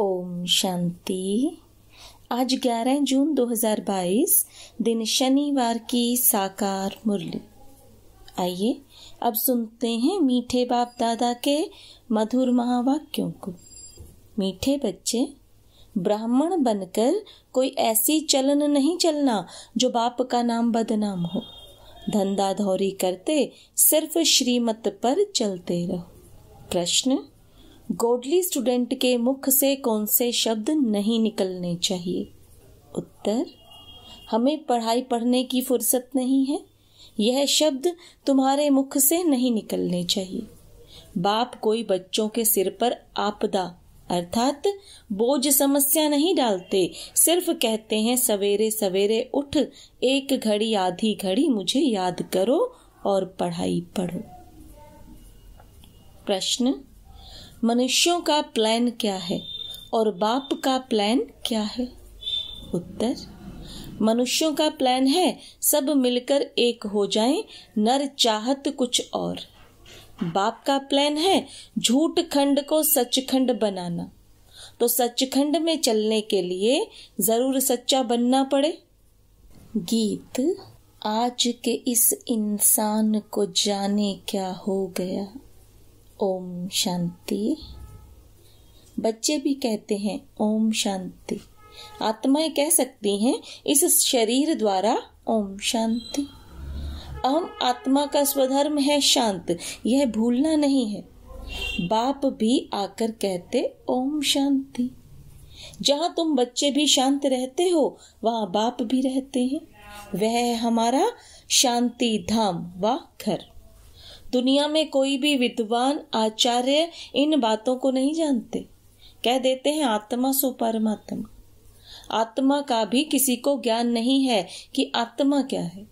ओम शांति आज 11 जून 2022 दिन शनिवार की साकार मुरली आइए अब सुनते हैं मीठे बाप दादा के मधुर महावाक्यों को मीठे बच्चे ब्राह्मण बनकर कोई ऐसी चलन नहीं चलना जो बाप का नाम बदनाम हो धंधा धौरी करते सिर्फ श्रीमत पर चलते रहो प्रश्न गोडली स्टूडेंट के मुख से कौन से शब्द नहीं निकलने चाहिए उत्तर हमें पढ़ाई पढ़ने की फुर्सत नहीं है यह शब्द तुम्हारे मुख से नहीं निकलने चाहिए बाप कोई बच्चों के सिर पर आपदा अर्थात बोझ समस्या नहीं डालते सिर्फ कहते हैं सवेरे सवेरे उठ एक घड़ी आधी घड़ी मुझे याद करो और पढ़ाई पढ़ो प्रश्न मनुष्यों का प्लान क्या है और बाप का प्लान क्या है उत्तर मनुष्यों का प्लान है सब मिलकर एक हो जाएं नर चाहत कुछ और बाप का प्लान है झूठ खंड को सच खंड बनाना तो सच खंड में चलने के लिए जरूर सच्चा बनना पड़े गीत आज के इस इंसान को जाने क्या हो गया ओम शांति बच्चे भी कहते हैं ओम शांति आत्माएं कह सकती हैं इस शरीर द्वारा ओम शांति अहम आत्मा का स्वधर्म है शांत यह भूलना नहीं है बाप भी आकर कहते ओम शांति जहाँ तुम बच्चे भी शांत रहते हो वहां बाप भी रहते हैं वह है हमारा शांति धाम व घर दुनिया में कोई भी विद्वान आचार्य इन बातों को नहीं जानते कह देते हैं आत्मा सो परमात्मा आत्मा का भी किसी को ज्ञान नहीं है कि आत्मा क्या है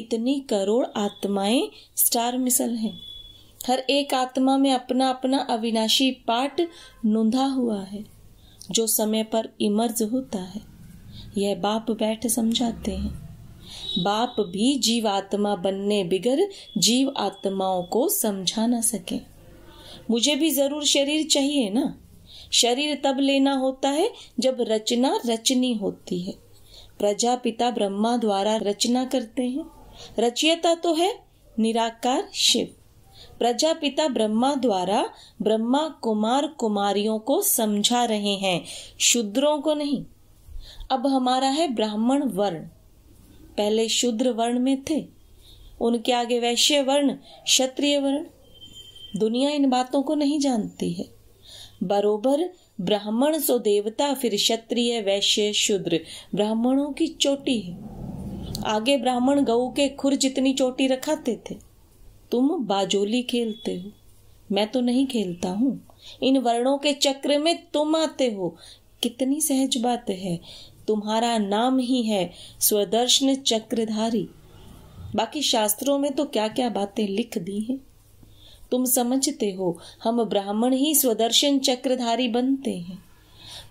इतनी करोड़ आत्माएं स्टार मिसल हैं हर एक आत्मा में अपना अपना अविनाशी पाठ नूंधा हुआ है जो समय पर इमर्ज होता है यह बाप बैठ समझाते हैं बाप भी जीवात्मा बनने बिगर जीव आत्माओं को समझा ना सके मुझे भी जरूर शरीर चाहिए ना शरीर तब लेना होता है जब रचना रचनी होती है प्रजापिता ब्रह्मा द्वारा रचना करते हैं रचयता तो है निराकार शिव प्रजापिता ब्रह्मा द्वारा ब्रह्मा कुमार कुमारियों को समझा रहे हैं शूद्रों को नहीं अब हमारा है ब्राह्मण वर्ण पहले शूद्र वर्ण में थे उनके आगे वैश्य वर्ण क्षत्रिय वर्ण दुनिया इन बातों को नहीं जानती है बरोबर ब्राह्मण सो देवता फिर क्षत्रिय वैश्य शूद्र ब्राह्मणों की चोटी है आगे ब्राह्मण गऊ के खुर जितनी चोटी रखाते थे तुम बाजोली खेलते हो मैं तो नहीं खेलता हूं इन वर्णों के चक्र में तुम आते हो कितनी सहज बात है तुम्हारा नाम ही है स्वदर्शन चक्रधारी बाकी शास्त्रों में तो क्या क्या बातें लिख दी हैं तुम समझते हो हम ब्राह्मण ही स्वदर्शन चक्रधारी बनते हैं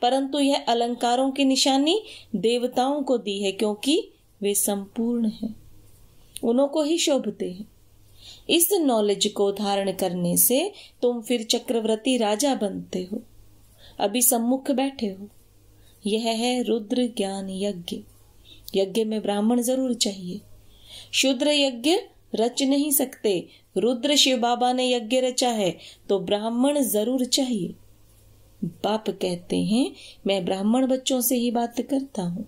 परंतु यह अलंकारों की निशानी देवताओं को दी है क्योंकि वे संपूर्ण हैं उन्हों को ही शोभते हैं इस नॉलेज को धारण करने से तुम फिर चक्रवर्ती राजा बनते हो अभी सम्मुख बैठे हो यह है रुद्र ज्ञान यज्ञ यज्ञ में ब्राह्मण जरूर चाहिए शुद्र यज्ञ रच नहीं सकते रुद्र शिव बाबा ने यज्ञ रचा है तो ब्राह्मण जरूर चाहिए बाप कहते हैं मैं ब्राह्मण बच्चों से ही बात करता हूं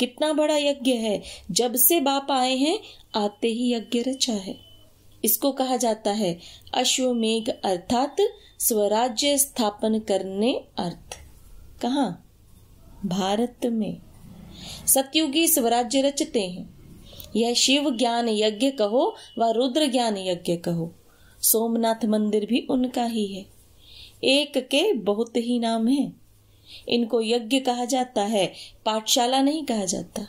कितना बड़ा यज्ञ है जब से बाप आए हैं आते ही यज्ञ रचा है इसको कहा जाता है अश्वमेघ अर्थात स्वराज्य स्थापन करने अर्थ कहा भारत में सतयुगी स्वराज्य रचते हैं यह शिव ज्ञान यज्ञ कहो व रुद्र ज्ञान यज्ञ कहो सोमनाथ मंदिर भी उनका ही है एक के बहुत ही नाम है इनको यज्ञ कहा जाता है पाठशाला नहीं कहा जाता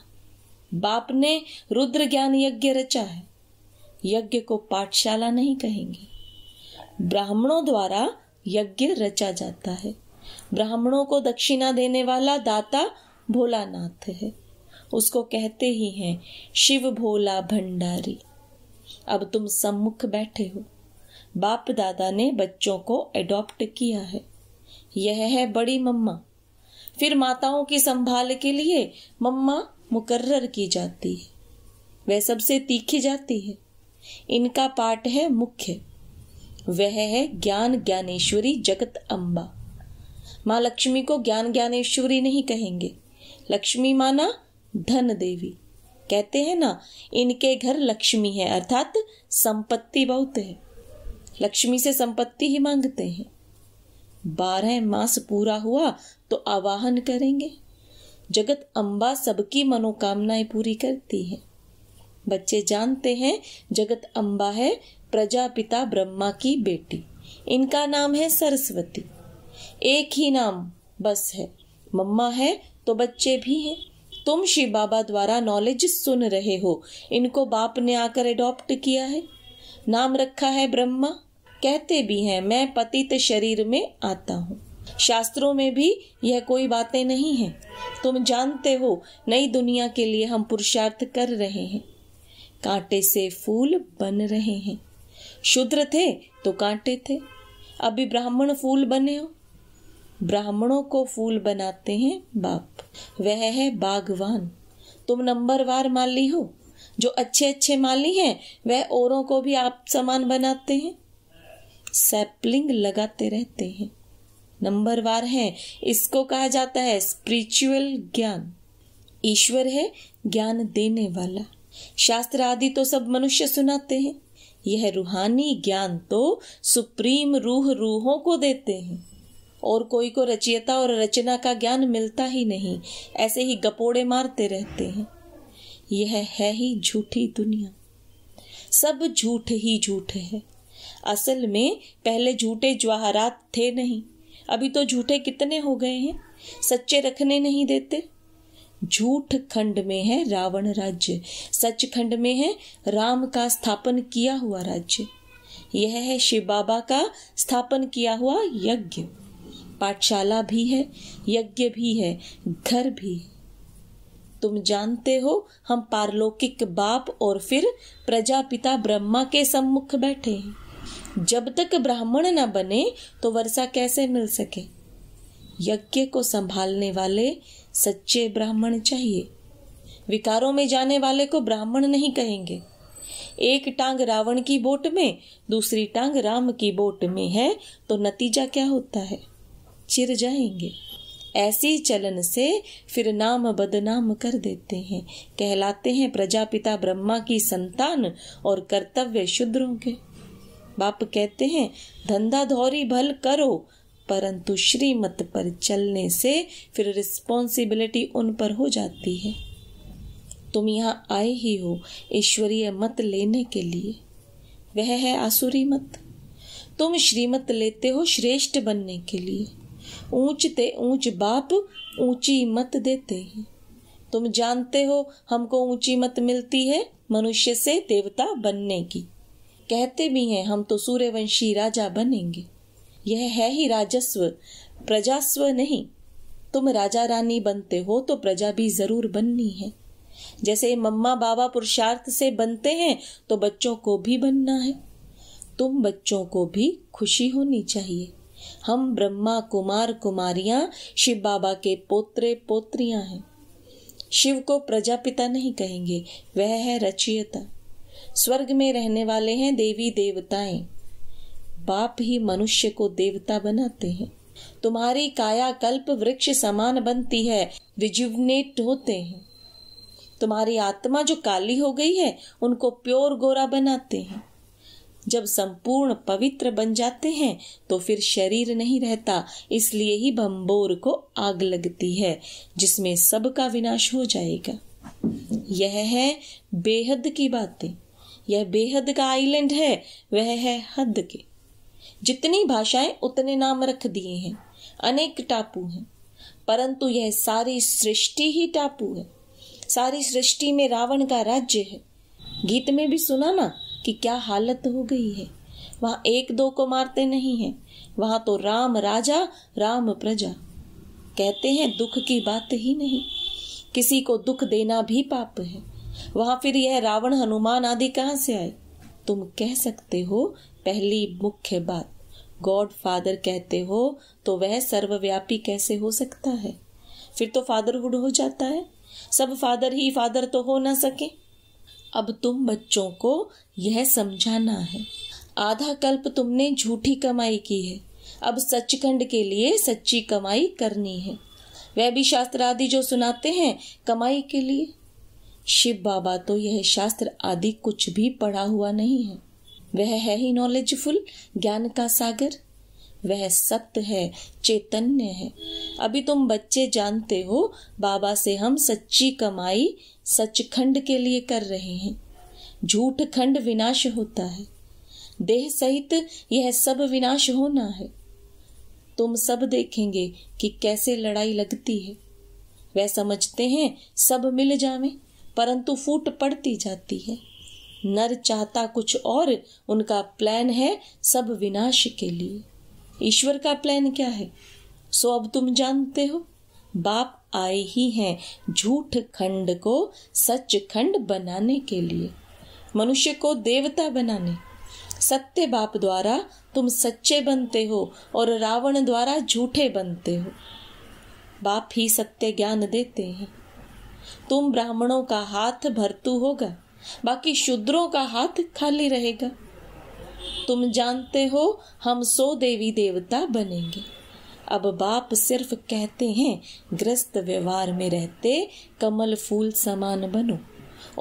बाप ने रुद्र ज्ञान यज्ञ रचा है यज्ञ को पाठशाला नहीं कहेंगे ब्राह्मणों द्वारा यज्ञ रचा जाता है ब्राह्मणों को दक्षिणा देने वाला दाता भोलानाथ है उसको कहते ही हैं शिव भोला भंडारी अब तुम सम्मुख बैठे हो बाप दादा ने बच्चों को एडॉप्ट किया है यह है बड़ी मम्मा फिर माताओं की संभाल के लिए मम्मा मुकर्र की जाती है वह सबसे तीखी जाती है इनका पाठ है मुख्य वह है ज्ञान ज्ञानेश्वरी जगत अम्बा माँ लक्ष्मी को ज्ञान ज्ञानेश्वरी नहीं कहेंगे लक्ष्मी माना धन देवी कहते हैं ना इनके घर लक्ष्मी है अर्थात संपत्ति बहुत है लक्ष्मी से संपत्ति ही मांगते हैं बारह मास पूरा हुआ तो आवाहन करेंगे जगत अम्बा सबकी मनोकामनाएं पूरी करती है बच्चे जानते हैं जगत अम्बा है प्रजापिता ब्रह्मा की बेटी इनका नाम है सरस्वती एक ही नाम बस है मम्मा है तो बच्चे भी हैं तुम शिव बाबा द्वारा नॉलेज सुन रहे हो इनको बाप ने आकर एडॉप्ट किया है नाम रखा है ब्रह्मा कहते भी हैं मैं पतित शरीर में आता हूँ शास्त्रों में भी यह कोई बातें नहीं है तुम जानते हो नई दुनिया के लिए हम पुरुषार्थ कर रहे हैं कांटे से फूल बन रहे हैं शुद्र थे तो कांटे थे अभी ब्राह्मण फूल बने हो ब्राह्मणों को फूल बनाते हैं बाप वह है बागवान तुम नंबर वार माली हो जो अच्छे अच्छे माली हैं वह औरों को भी आप समान बनाते हैं सैपलिंग लगाते रहते हैं वार है इसको कहा जाता है स्पिरिचुअल ज्ञान ईश्वर है ज्ञान देने वाला शास्त्र आदि तो सब मनुष्य सुनाते हैं यह रूहानी ज्ञान तो सुप्रीम रूह रूहों को देते हैं और कोई को रचयिता और रचना का ज्ञान मिलता ही नहीं ऐसे ही गपोड़े मारते रहते हैं यह है ही झूठी दुनिया सब झूठ ही झूठ है असल में पहले झूठे जवाहरात थे नहीं अभी तो झूठे कितने हो गए हैं सच्चे रखने नहीं देते झूठ खंड में है रावण राज्य सच खंड में है राम का स्थापन किया हुआ राज्य यह है शिव बाबा का स्थापन किया हुआ यज्ञ पाठशाला भी है यज्ञ भी है घर भी है तुम जानते हो हम पारलौकिक बाप और फिर प्रजापिता ब्रह्मा के सम्मुख बैठे हैं जब तक ब्राह्मण न बने तो वर्षा कैसे मिल सके यज्ञ को संभालने वाले सच्चे ब्राह्मण चाहिए विकारों में जाने वाले को ब्राह्मण नहीं कहेंगे एक टांग रावण की बोट में दूसरी टांग राम की बोट में है तो नतीजा क्या होता है चिर जाएंगे ऐसी चलन से फिर नाम बदनाम कर देते हैं कहलाते हैं प्रजापिता ब्रह्मा की संतान और कर्तव्य शुद्रों के बाप कहते हैं धंधा धोरी भल करो परंतु श्रीमत पर चलने से फिर रिस्पॉन्सिबिलिटी उन पर हो जाती है तुम यहाँ आए ही हो ईश्वरीय मत लेने के लिए वह है आसुरी मत तुम श्रीमत लेते हो श्रेष्ठ बनने के लिए ऊंच ते ऊंच बाप ऊंची मत देते हैं तुम जानते हो हमको ऊंची मत मिलती है मनुष्य से देवता बनने की कहते भी हैं हम तो सूर्यवंशी राजा बनेंगे यह है ही राजस्व प्रजास्व नहीं तुम राजा रानी बनते हो तो प्रजा भी जरूर बननी है जैसे मम्मा बाबा पुरुषार्थ से बनते हैं तो बच्चों को भी बनना है तुम बच्चों को भी खुशी होनी चाहिए हम ब्रह्मा कुमार कुमारियां शिव बाबा के पोत्रे पोत्रियां हैं शिव को प्रजापिता नहीं कहेंगे वह है रचियता स्वर्ग में रहने वाले हैं देवी देवताएं बाप ही मनुष्य को देवता बनाते हैं तुम्हारी काया कल्प वृक्ष समान बनती है विजुवनेट होते हैं तुम्हारी आत्मा जो काली हो गई है उनको प्योर गोरा बनाते हैं जब संपूर्ण पवित्र बन जाते हैं तो फिर शरीर नहीं रहता इसलिए ही भंबोर को आग लगती है जिसमें सबका विनाश हो जाएगा यह है बेहद की बातें यह बेहद का आइलैंड है वह है हद के जितनी भाषाएं उतने नाम रख दिए हैं अनेक टापू हैं परंतु यह सारी सृष्टि ही टापू है सारी सृष्टि में रावण का राज्य है गीत में भी सुना ना कि क्या हालत हो गई है वहां एक दो को मारते नहीं है वहां तो राम राजा राम प्रजा कहते हैं दुख की बात ही नहीं किसी को दुख देना भी पाप है वहां फिर यह रावण हनुमान आदि कहां से आए तुम कह सकते हो पहली मुख्य बात गॉड फादर कहते हो तो वह सर्वव्यापी कैसे हो सकता है फिर तो फादरहुड हो जाता है सब फादर ही फादर तो हो ना सके अब तुम बच्चों को यह समझाना है आधा कल्प तुमने झूठी कमाई की है अब सचखंड के लिए सच्ची कमाई करनी है वह भी शास्त्र आदि जो सुनाते हैं कमाई के लिए शिव बाबा तो यह शास्त्र आदि कुछ भी पढ़ा हुआ नहीं है वह है ही नॉलेजफुल ज्ञान का सागर वह सत्य है चैतन्य है अभी तुम बच्चे जानते हो बाबा से हम सच्ची कमाई सच खंड के लिए कर रहे हैं झूठ खंड विनाश होता है देह सहित यह सब विनाश होना है तुम सब देखेंगे कि कैसे लड़ाई लगती है वह समझते हैं सब मिल जावे परंतु फूट पड़ती जाती है नर चाहता कुछ और उनका प्लान है सब विनाश के लिए ईश्वर का प्लान क्या है सो अब तुम जानते हो बाप आए ही हैं झूठ खंड को सच खंड बनाने के लिए मनुष्य को देवता बनाने सत्य बाप द्वारा तुम सच्चे बनते हो और रावण द्वारा झूठे बनते हो बाप ही सत्य ज्ञान देते हैं तुम ब्राह्मणों का हाथ भरतू होगा बाकी शूद्रों का हाथ खाली रहेगा तुम जानते हो हम सो देवी देवता बनेंगे अब बाप सिर्फ कहते हैं ग्रस्त व्यवहार में रहते कमल फूल समान बनो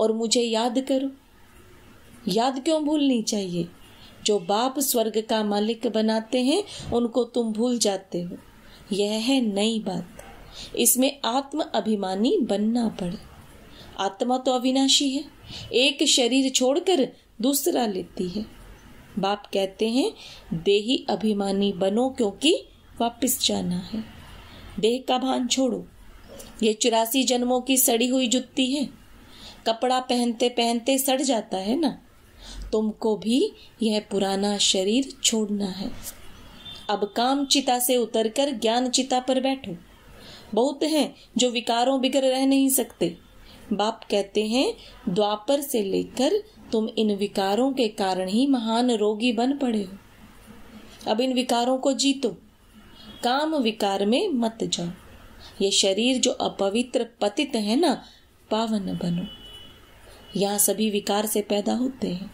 और मुझे याद करो याद क्यों भूलनी चाहिए जो बाप स्वर्ग का मालिक बनाते हैं उनको तुम भूल जाते हो यह है नई बात इसमें आत्म अभिमानी बनना पड़े आत्मा तो अविनाशी है एक शरीर छोड़कर दूसरा लेती है बाप कहते हैं देही अभिमानी बनो क्योंकि वापस जाना है देह का भान छोड़ो ये चुरासी जन्मों की सड़ी हुई जुत्ती है कपड़ा पहनते पहनते सड़ जाता है ना तुमको भी यह पुराना शरीर छोड़ना है अब काम चिता से उतरकर ज्ञान चिता पर बैठो बहुत हैं जो विकारों बिगड़ रह नहीं सकते बाप कहते हैं द्वापर से लेकर तुम इन विकारों के कारण ही महान रोगी बन पड़े हो अब इन विकारों को जीतो काम विकार में मत जाओ ये शरीर जो अपवित्र पतित है ना पावन बनो यहाँ सभी विकार से पैदा होते हैं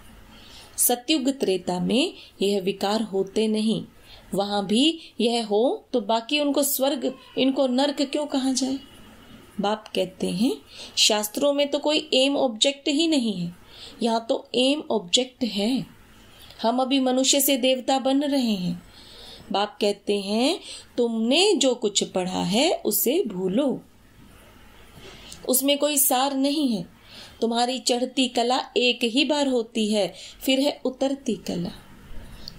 सत्युग त्रेता में यह विकार होते नहीं वहां भी यह हो तो बाकी उनको स्वर्ग इनको नर्क क्यों कहा जाए बाप कहते हैं शास्त्रों में तो कोई एम ऑब्जेक्ट ही नहीं है यहाँ तो एम ऑब्जेक्ट है हम अभी मनुष्य से देवता बन रहे हैं बाप कहते हैं तुमने जो कुछ पढ़ा है उसे भूलो उसमें कोई सार नहीं है तुम्हारी चढ़ती कला एक ही बार होती है फिर है उतरती कला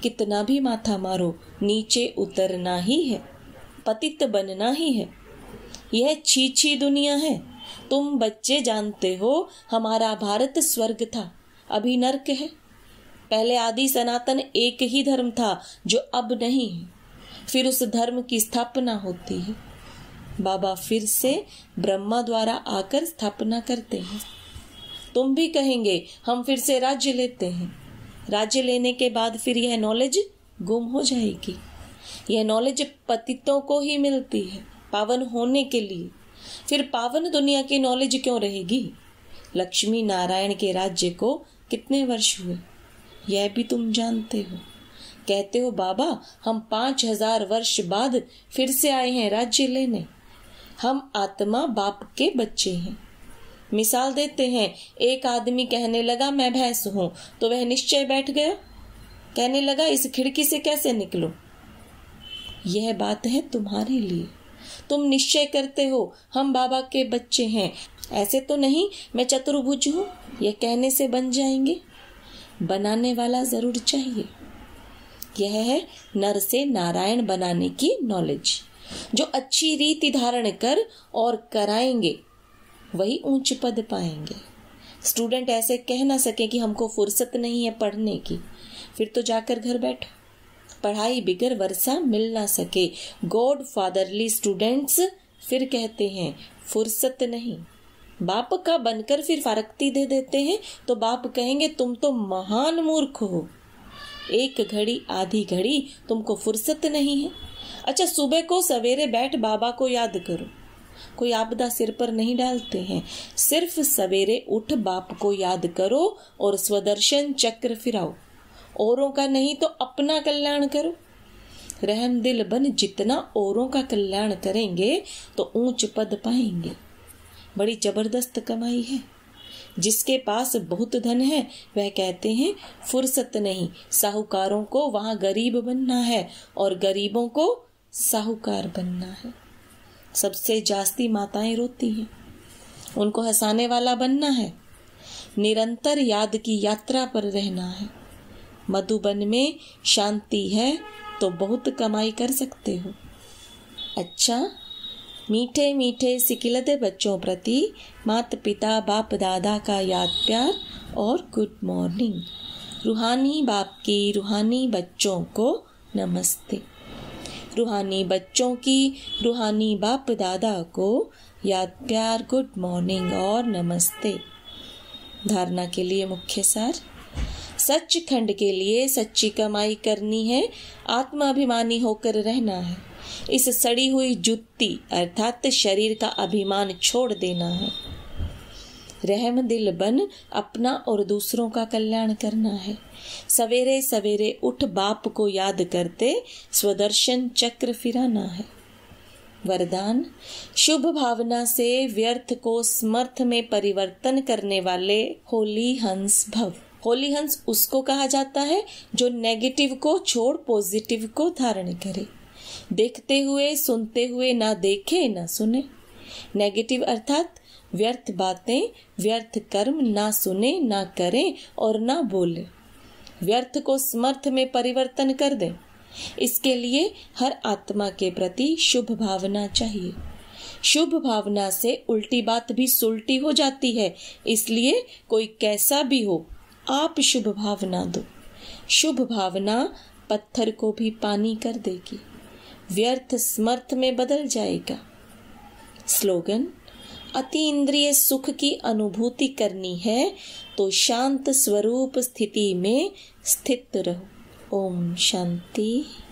कितना भी माथा मारो नीचे उतरना ही है पतित बनना ही है यह छी छी दुनिया है तुम बच्चे जानते हो हमारा भारत स्वर्ग था अभी नर्क है पहले आदि सनातन एक ही धर्म था जो अब नहीं है फिर उस धर्म की स्थापना होती है बाबा फिर से ब्रह्मा द्वारा आकर स्थापना करते हैं तुम भी कहेंगे हम फिर से राज्य लेते हैं राज्य लेने के बाद फिर यह नॉलेज गुम हो जाएगी यह नॉलेज पतितों को ही मिलती है पावन होने के लिए फिर पावन दुनिया की नॉलेज क्यों रहेगी लक्ष्मी नारायण के राज्य को कितने वर्ष हुए यह भी तुम जानते हो कहते हो बाबा हम पांच हजार वर्ष बाद फिर से आए हैं राज्य लेने हम आत्मा बाप के बच्चे हैं मिसाल देते हैं एक आदमी कहने लगा मैं भैंस हूं तो वह निश्चय बैठ गया कहने लगा इस खिड़की से कैसे निकलो यह बात है तुम्हारे लिए तुम निश्चय करते हो हम बाबा के बच्चे हैं ऐसे तो नहीं मैं चतुर्भुज हूँ यह कहने से बन जाएंगे बनाने वाला जरूर चाहिए यह है नर से नारायण बनाने की नॉलेज जो अच्छी रीति धारण कर और कराएंगे वही ऊंच पद पाएंगे स्टूडेंट ऐसे कह ना सके कि हमको फुर्सत नहीं है पढ़ने की फिर तो जाकर घर बैठो पढ़ाई बिगर वर्षा मिल ना सके गॉड फादरली स्टूडेंट्स फिर कहते हैं फुर्सत नहीं बाप का बनकर फिर फारकती दे देते हैं तो बाप कहेंगे तुम तो महान मूर्ख हो एक घड़ी आधी घड़ी तुमको फुर्सत नहीं है अच्छा सुबह को सवेरे बैठ बाबा को याद करो कोई आपदा सिर पर नहीं डालते हैं सिर्फ सवेरे उठ बाप को याद करो और स्वदर्शन चक्र फिराओ औरों का नहीं तो अपना कल्याण करो रहम दिल बन जितना औरों का कल्याण करेंगे तो ऊंच पद पाएंगे बड़ी जबरदस्त कमाई है जिसके पास बहुत धन है वह कहते हैं फुर्सत नहीं साहूकारों को वहां गरीब बनना है और गरीबों को साहूकार बनना है सबसे जास्ती माताएं रोती हैं उनको हंसाने वाला बनना है निरंतर याद की यात्रा पर रहना है मधुबन में शांति है तो बहुत कमाई कर सकते हो अच्छा मीठे मीठे सिकिलते बच्चों प्रति माता पिता बाप दादा का याद प्यार और गुड मॉर्निंग रूहानी बाप की रूहानी बच्चों को नमस्ते रूहानी बच्चों की रूहानी बाप दादा को याद प्यार गुड मॉर्निंग और नमस्ते धारणा के लिए मुख्य सार सच खंड के लिए सच्ची कमाई करनी है आत्माभिमानी होकर रहना है इस सड़ी हुई जुत्ती अर्थात शरीर का अभिमान छोड़ देना है रहम दिल बन अपना और दूसरों का कल्याण करना है सवेरे सवेरे उठ बाप को याद करते स्वदर्शन चक्र फिराना है वरदान शुभ भावना से व्यर्थ को समर्थ में परिवर्तन करने वाले होली हंस भव होली हंस उसको कहा जाता है जो नेगेटिव को छोड़ पॉजिटिव को धारण करे देखते हुए सुनते हुए ना देखे ना सुने नेगेटिव अर्थात व्यर्थ बातें व्यर्थ कर्म ना सुने ना करें और ना बोले व्यर्थ को समर्थ में परिवर्तन कर दें इसके लिए हर आत्मा के प्रति शुभ भावना चाहिए शुभ भावना से उल्टी बात भी सुलटी हो जाती है इसलिए कोई कैसा भी हो आप शुभ भावना दो शुभ भावना पत्थर को भी पानी कर देगी व्यर्थ समर्थ में बदल जाएगा स्लोगन अति इंद्रिय सुख की अनुभूति करनी है तो शांत स्वरूप स्थिति में स्थित रहो ओम शांति